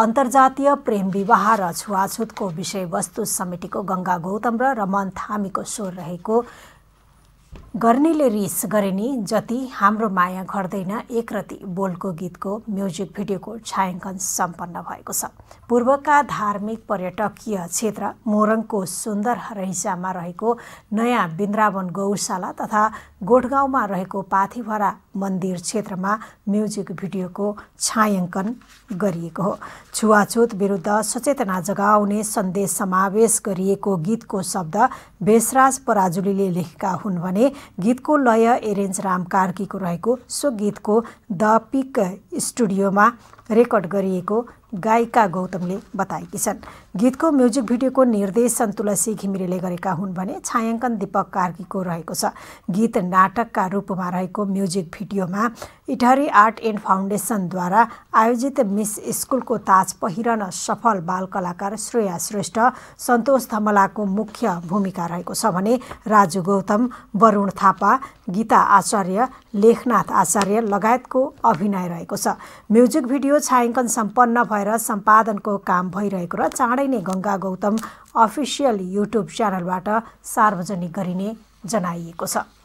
अन्तर्जातीय प्रेम विवाह र छुवाछुतको विषयवस्तु समितिको गङ्गा गौतम र रमन थामीको स्वर रहेको गर्नेले रिस गरे नि जति हाम्रो माया घट्दैन एकरति बोलको गीतको म्युजिक भिडियोको छायाङ्कन सम्पन्न भएको छ पूर्वका धार्मिक पर्यटकीय क्षेत्र मोरङको सुन्दर रैसामा रहेको नयाँ बिन्द्रावन गौशाला तथा गोठगाउँमा रहेको पाथिभरा मन्दिर क्षेत्रमा म्युजिक भिडियोको छायाङ्कन गरिएको हो छुवाछुत विरुद्ध सचेतना जगाउने सन्देश समावेश गरिएको गीतको शब्द भेषराज पराजुलीले लेखेका हुन् भने गीतको लय एरेन्ज राम कार्कीको रहेको सो गीतको द पिक स्टुडियोमा रेकर्ड गरिएको गायिका गौतमले बताएकी छन् गीतको म्युजिक भिडियोको निर्देशन तुलसी घिमिरेले गरेका हुन् भने छायाङ्कन दीपक कार्कीको रहेको छ गीत नाटकका रूपमा रहेको म्युजिक भिडियोमा इटहरी आर्ट एन्ड फाउन्डेसनद्वारा आयोजित मिस स्कुलको ताज पहिरन सफल बाल कलाकार श्रेया श्रेष्ठ सन्तोष धमलाको मुख्य भूमिका रहेको छ भने राजु गौतम वरुण थापा गीता आचार्य लेखनाथ आचार्य लगायतको अभिनय रहेको छ म्युजिक भिडियो यो छायाङ्कन सम्पन्न भएर सम्पादनको काम भइरहेको र चाँडै नै गङ्गा गौतम अफिसियल युट्युब च्यानलबाट सार्वजनिक गरिने जनाइएको छ